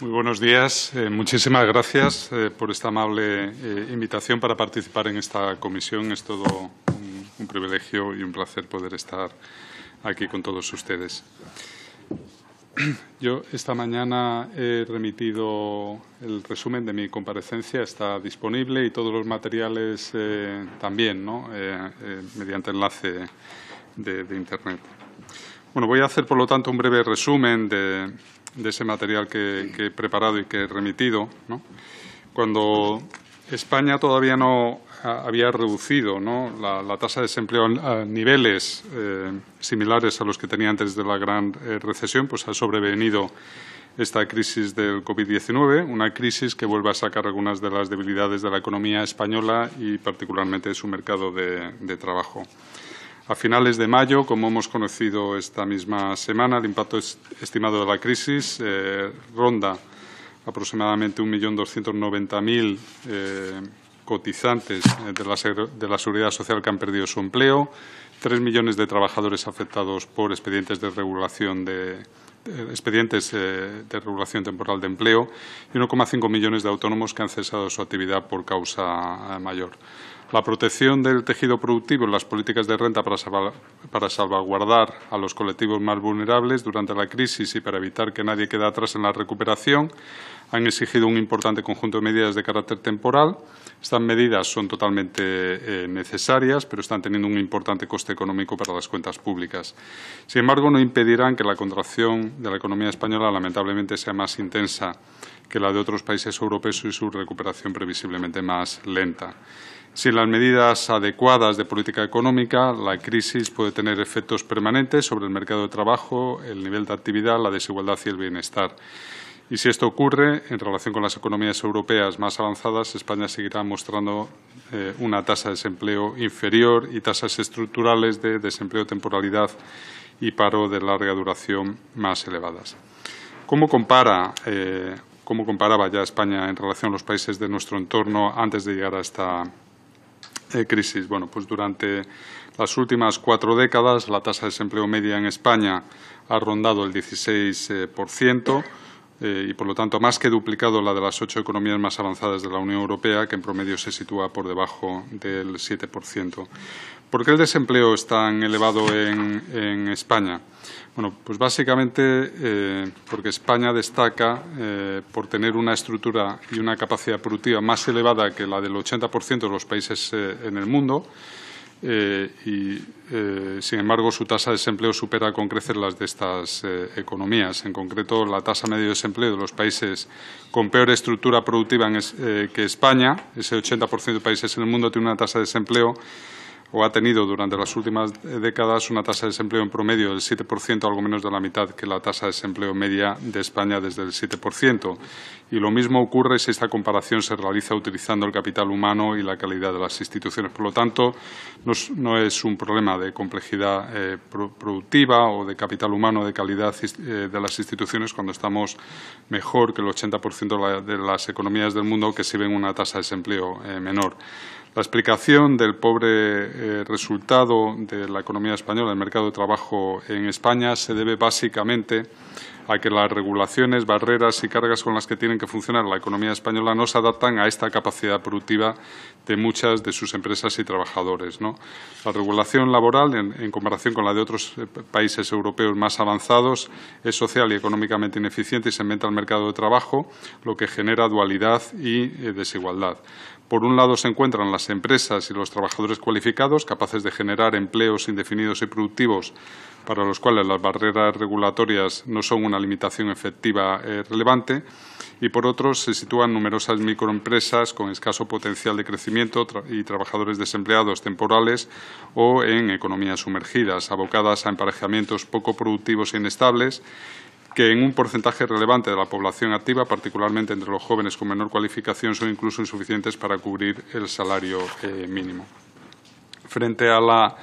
Muy buenos días. Eh, muchísimas gracias eh, por esta amable eh, invitación para participar en esta comisión. Es todo un, privilegio y un placer poder estar aquí con todos ustedes. Yo esta mañana he remitido el resumen de mi comparecencia, está disponible y todos los materiales también, mediante enlace de Internet. Bueno, voy a hacer, por lo tanto, un breve resumen de, ese material que, he preparado y que he remitido. Cuando España todavía no había reducido la, tasa de desempleo a niveles eh, similares a los que tenía antes de la gran eh, recesión, pues ha sobrevenido esta crisis del COVID-19, una crisis que vuelve a sacar algunas de las debilidades de la economía española y particularmente de su mercado de trabajo. A finales de mayo, como hemos conocido esta misma semana, el impacto estimado de la crisis eh, ronda aproximadamente 1.290.000 eh, cotizantes eh, de cotizantes de la Seguridad Social que han perdido su empleo tres millones de trabajadores afectados por expedientes de regulación eh, expedientes eh, de regulación temporal de empleo y 1,5 millones de autónomos que han cesado su actividad por causa eh, mayor. La protección del tejido productivo y las políticas de renta para salvaguardar a los colectivos más vulnerables durante la crisis y para evitar que nadie quede atrás en la recuperación han exigido un importante conjunto de medidas de carácter temporal estas medidas son totalmente eh, necesarias, pero están teniendo un importante coste económico para las cuentas públicas. Sin embargo, no impedirán que la contracción de la economía española lamentablemente sea más intensa que la de otros países europeos y su recuperación previsiblemente más lenta. Sin las medidas adecuadas de política económica, la crisis puede tener efectos permanentes sobre el mercado de trabajo, el nivel de actividad, la desigualdad y el bienestar. Y si esto ocurre, en relación con las economías europeas más avanzadas, España seguirá mostrando eh, una tasa de desempleo inferior y tasas estructurales de desempleo, temporalidad y paro de larga duración más elevadas. ¿Cómo eh, comparaba ya España en relación a los países de nuestro entorno antes de llegar a esta eh, crisis. Bueno, pues durante las últimas cuatro décadas la tasa de desempleo media en España ha rondado el 16%, eh, y por lo tanto más que duplicado la de las ocho economías más avanzadas de la Unión Europea, que en promedio se sitúa por debajo del 7%. ¿Por qué el desempleo es tan elevado en, España? Bueno, pues básicamente eh, porque España destaca eh, por tener una estructura y una capacidad productiva más elevada que la del 80% de los países en el mundo. Eh, y, eh, sin embargo, su tasa de desempleo supera con crecer las de estas eh, economías. En concreto, la tasa media de desempleo de los países con peor estructura productiva que España, ese 80% de países en el mundo, tiene una tasa de desempleo o ha tenido durante las últimas décadas una tasa de desempleo en promedio del 7%, algo menos de la mitad que la tasa de desempleo media de España desde el 7%. Y lo mismo ocurre si esta comparación se realiza utilizando el capital humano y la calidad de las instituciones. Por lo tanto, no es, un problema de complejidad eh, productiva o de capital humano, de calidad eh, de las instituciones, cuando estamos mejor que el 80% de las economías del mundo que sirven una tasa de desempleo eh, menor. La explicación del pobre eh, resultado de la economía española, del mercado de trabajo en España, se debe básicamente a que las regulaciones, barreras y cargas con las que tienen que funcionar la economía española no se adaptan a esta capacidad productiva de muchas de sus empresas y trabajadores. La regulación laboral, en, comparación con la de otros eh, países europeos más avanzados, es social y económicamente ineficiente y se inventa al mercado de trabajo, lo que genera dualidad y eh, desigualdad. Por un lado se encuentran las empresas y los trabajadores cualificados capaces de generar empleos indefinidos y productivos para los cuales las barreras regulatorias no son una limitación efectiva eh, relevante y por otro se sitúan numerosas microempresas con escaso potencial de crecimiento y trabajadores desempleados temporales o en economías sumergidas, abocadas a emparejamientos poco productivos e inestables que en un porcentaje relevante de la población activa, particularmente entre los jóvenes con menor cualificación, son incluso insuficientes para cubrir el salario eh, mínimo. Frente a la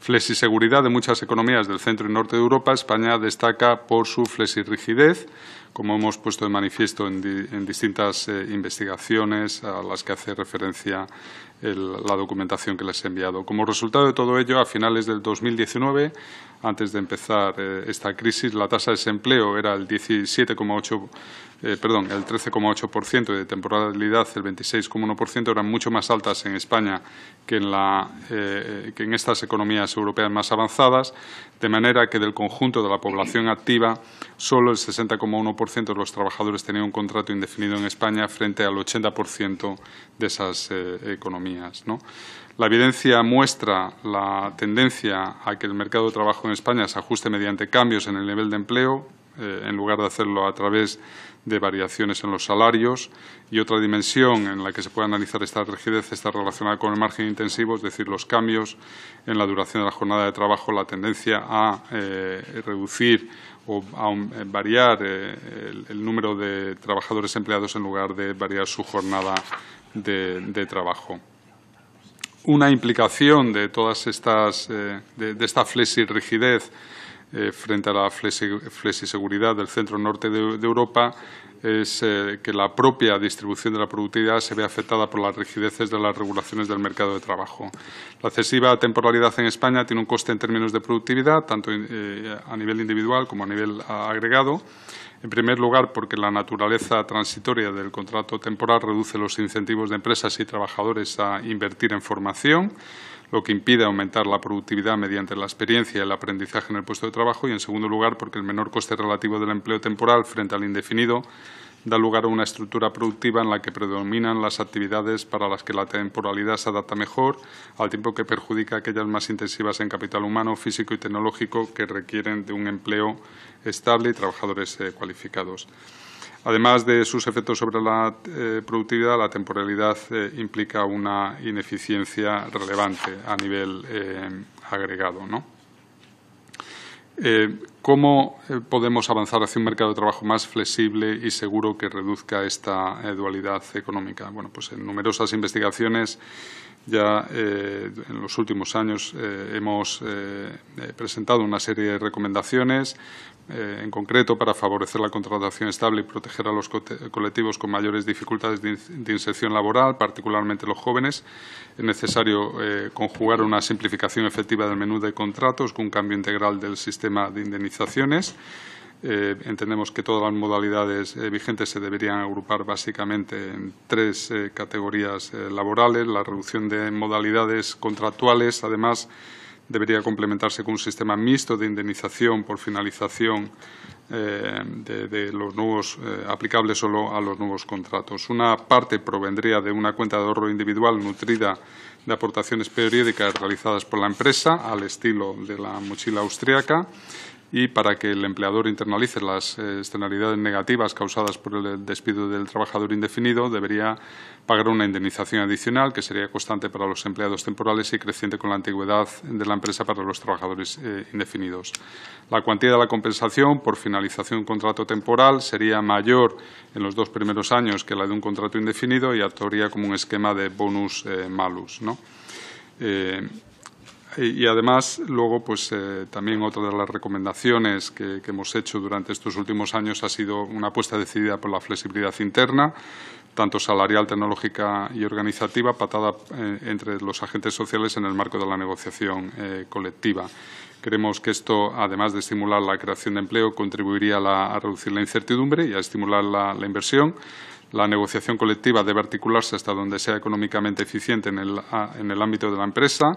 flexiseguridad de muchas economías del centro y norte de Europa, España destaca por su flexirrigidez, como hemos puesto de manifiesto en, distintas eh, investigaciones a las que hace referencia la documentación que les he enviado. Como resultado de todo ello, a finales del 2019, antes de empezar eh, esta crisis. La tasa de desempleo era el 17,8%. Eh, perdón, el 13,8% de temporalidad el 26,1% eran mucho más altas en España eh, que en, estas economías europeas más avanzadas, de manera que del conjunto de la población activa, solo el 60,1% de los trabajadores tenían un contrato indefinido en España frente al 80% de esas eh, economías. La evidencia muestra la tendencia a que el mercado de trabajo en España se ajuste mediante cambios en el nivel de empleo, eh, en lugar de hacerlo a través de variaciones en los salarios. Y otra dimensión en la que se puede analizar esta rigidez está relacionada con el margen intensivo, es decir, los cambios en la duración de la jornada de trabajo, la tendencia a eh, reducir o a um, eh, variar el, número de trabajadores empleados en lugar de variar su jornada de, trabajo una implicación de todas estas, de, esta flexi rigidez eh, frente a la flexiseguridad del centro norte de, Europa es eh, que la propia distribución de la productividad se ve afectada por las rigideces de las regulaciones del mercado de trabajo. La excesiva temporalidad en España tiene un coste en términos de productividad, tanto eh, a nivel individual como a nivel agregado. En primer lugar, porque la naturaleza transitoria del contrato temporal reduce los incentivos de empresas y trabajadores a invertir en formación lo que impide aumentar la productividad mediante la experiencia y el aprendizaje en el puesto de trabajo y, en segundo lugar, porque el menor coste relativo del empleo temporal frente al indefinido da lugar a una estructura productiva en la que predominan las actividades para las que la temporalidad se adapta mejor, al tiempo que perjudica aquellas más intensivas en capital humano, físico y tecnológico que requieren de un empleo estable y trabajadores eh, cualificados. Además de sus efectos sobre la eh, productividad, la temporalidad eh, implica una ineficiencia relevante a nivel eh, agregado. ¿Cómo podemos avanzar hacia un mercado de trabajo más flexible y seguro que reduzca esta dualidad económica? Pues en numerosas investigaciones ya en los últimos años hemos presentado una serie de recomendaciones eh, en concreto para favorecer la contratación estable y proteger a los colectivos con mayores dificultades de, inserción laboral, particularmente los jóvenes. Es necesario eh, conjugar una simplificación efectiva del menú de contratos con un cambio integral del sistema de indemnizaciones. Eh, entendemos que todas las modalidades vigentes se deberían agrupar básicamente en tres categorías laborales. La reducción de modalidades contractuales, además, debería complementarse con un sistema mixto de indemnización por finalización aplicable eh, de, los nuevos eh, aplicables solo a los nuevos contratos. Una parte provendría de una cuenta de ahorro individual nutrida de aportaciones periódicas realizadas por la empresa, al estilo de la mochila austriaca, y para que el empleador internalice las eh, externalidades negativas causadas por el despido del trabajador indefinido, debería pagar una indemnización adicional que sería constante para los empleados temporales y creciente con la antigüedad de la empresa para los trabajadores eh, indefinidos. La cuantía de la compensación por finalización de un contrato temporal sería mayor en los dos primeros años que la de un contrato indefinido y actuaría como un esquema de bonus eh, malus. Eh, y además, luego, pues eh, también otra de las recomendaciones que, hemos hecho durante estos últimos años ha sido una apuesta decidida por la flexibilidad interna, tanto salarial, tecnológica y organizativa, patada eh, entre los agentes sociales en el marco de la negociación colectiva. Creemos que esto, además de estimular la creación de empleo, contribuiría a, reducir la incertidumbre y a estimular la inversión la negociación colectiva debe articularse hasta donde sea económicamente eficiente en el, ámbito de la empresa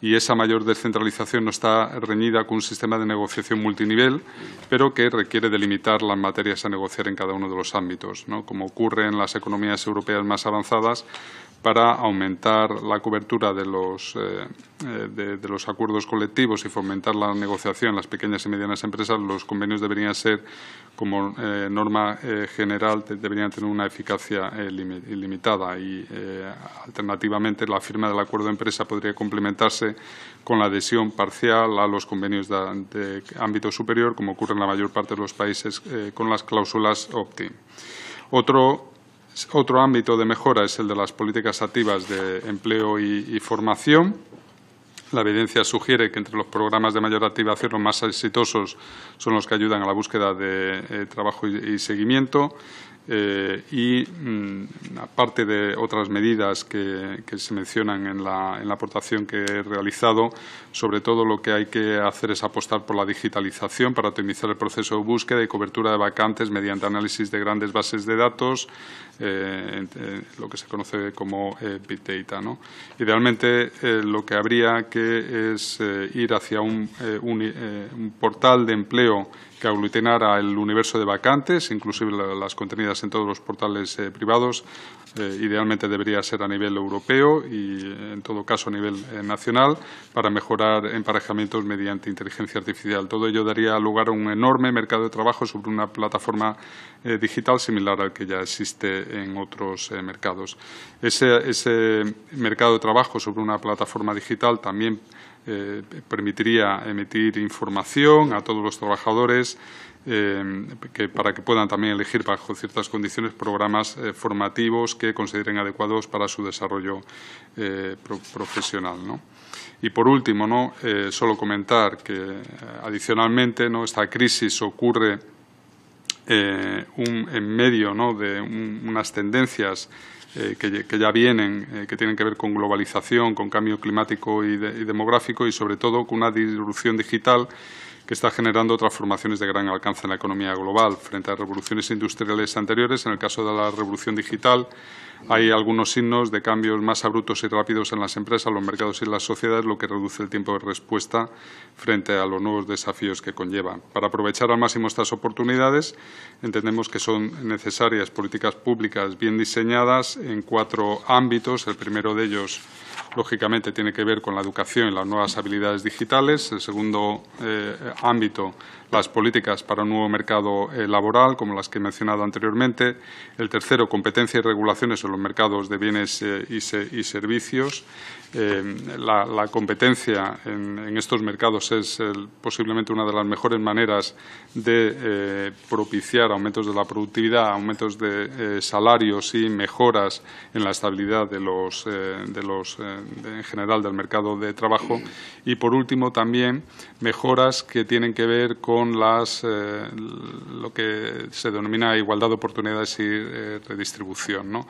y esa mayor descentralización no está reñida con un sistema de negociación multinivel, pero que requiere delimitar las materias a negociar en cada uno de los ámbitos. Como ocurre en las economías europeas más avanzadas, para aumentar la cobertura de los, eh, eh, de, los, acuerdos colectivos y fomentar la negociación en las pequeñas y medianas empresas, los convenios deberían ser, como eh, norma general, deberían tener una eficacia ilimitada y, alternativamente, la firma del acuerdo de empresa podría complementarse con la adhesión parcial a los convenios de, ámbito superior, como ocurre en la mayor parte de los países, con las cláusulas opt Otro otro ámbito de mejora es el de las políticas activas de empleo y, formación. La evidencia sugiere que entre los programas de mayor activación los más exitosos son los que ayudan a la búsqueda de eh, trabajo y seguimiento. Eh, y mm, aparte de otras medidas que, se mencionan en la, en la, aportación que he realizado, sobre todo lo que hay que hacer es apostar por la digitalización para optimizar el proceso de búsqueda y cobertura de vacantes mediante análisis de grandes bases de datos, eh, eh, lo que se conoce como Big Data. Idealmente, lo que habría que es ir hacia un portal de empleo que aglutinara el universo de vacantes, inclusive las contenidas en todos los portales eh, privados. Eh, idealmente debería ser a nivel europeo y, eh, en todo caso, a nivel nacional, para mejorar emparejamientos mediante inteligencia artificial. Todo ello daría lugar a un enorme mercado de trabajo sobre una plataforma digital similar al que ya existe en otros mercados. ese mercado de trabajo sobre una plataforma digital también eh, permitiría emitir información a todos los trabajadores eh, para que puedan también elegir bajo ciertas condiciones programas eh, formativos que consideren adecuados para su desarrollo profesional. Y por último, ¿no? solo comentar que adicionalmente ¿no? esta crisis ocurre eh, un, en medio de unas tendencias eh, que, ya vienen, eh, que tienen que ver con globalización, con cambio climático y, demográfico y, sobre todo, con una disrupción digital que está generando transformaciones de gran alcance en la economía global frente a revoluciones industriales anteriores. En el caso de la revolución digital, hay algunos signos de cambios más abruptos y rápidos en las empresas, los mercados y las sociedades, lo que reduce el tiempo de respuesta frente a los nuevos desafíos que conllevan. Para aprovechar al máximo estas oportunidades, entendemos que son necesarias políticas públicas bien diseñadas en cuatro ámbitos. El primero de ellos, lógicamente, tiene que ver con la educación y las nuevas habilidades digitales. El segundo eh, ámbito, las políticas para un nuevo mercado eh, laboral, como las que he mencionado anteriormente. El tercero, competencia y regulaciones de los mercados de bienes eh, y, servicios. Eh, la, competencia en, estos mercados es posiblemente una de las mejores maneras de eh, propiciar aumentos de la productividad, aumentos de salarios y mejoras en la estabilidad de los, en general del mercado de trabajo. Y, por último, también mejoras que tienen que ver con lo que se denomina igualdad de oportunidades y redistribución.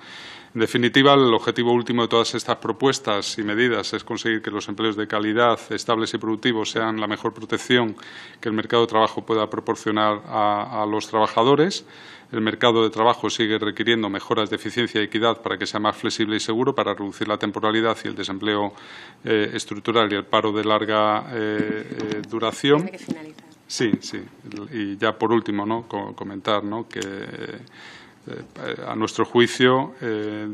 En definitiva, el objetivo último de todas estas propuestas y medidas es conseguir que los empleos de calidad, estables y productivos sean la mejor protección que el mercado de trabajo pueda proporcionar a, los trabajadores. El mercado de trabajo sigue requiriendo mejoras de eficiencia y equidad para que sea más flexible y seguro, para reducir la temporalidad y el desempleo eh, estructural y el paro de larga eh, eh, duración. Sí, sí. Y ya por último, ¿no? comentar que eh, a nuestro juicio, eh,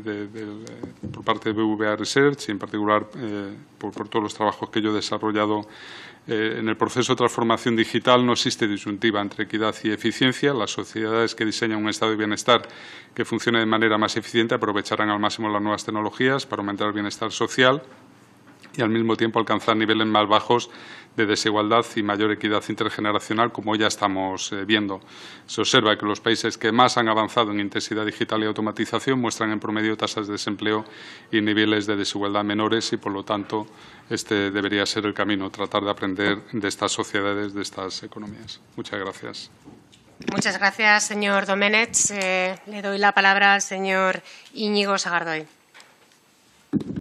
por parte de BVA Research y en particular eh, por, todos los trabajos que yo he desarrollado en el proceso de transformación digital no existe disyuntiva entre equidad y eficiencia. Las sociedades que diseñan un estado de bienestar que funcione de manera más eficiente aprovecharán al máximo las nuevas tecnologías para aumentar el bienestar social, y al mismo tiempo alcanzar niveles más bajos de desigualdad y mayor equidad intergeneracional, como ya estamos eh, viendo. Se observa que los países que más han avanzado en intensidad digital y automatización muestran en promedio tasas de desempleo y niveles de desigualdad menores y, por lo tanto, este debería ser el camino, tratar de aprender de estas sociedades, de estas economías. Muchas gracias. Muchas gracias, señor Domenech. Eh, le doy la palabra al señor Íñigo Sagardoy.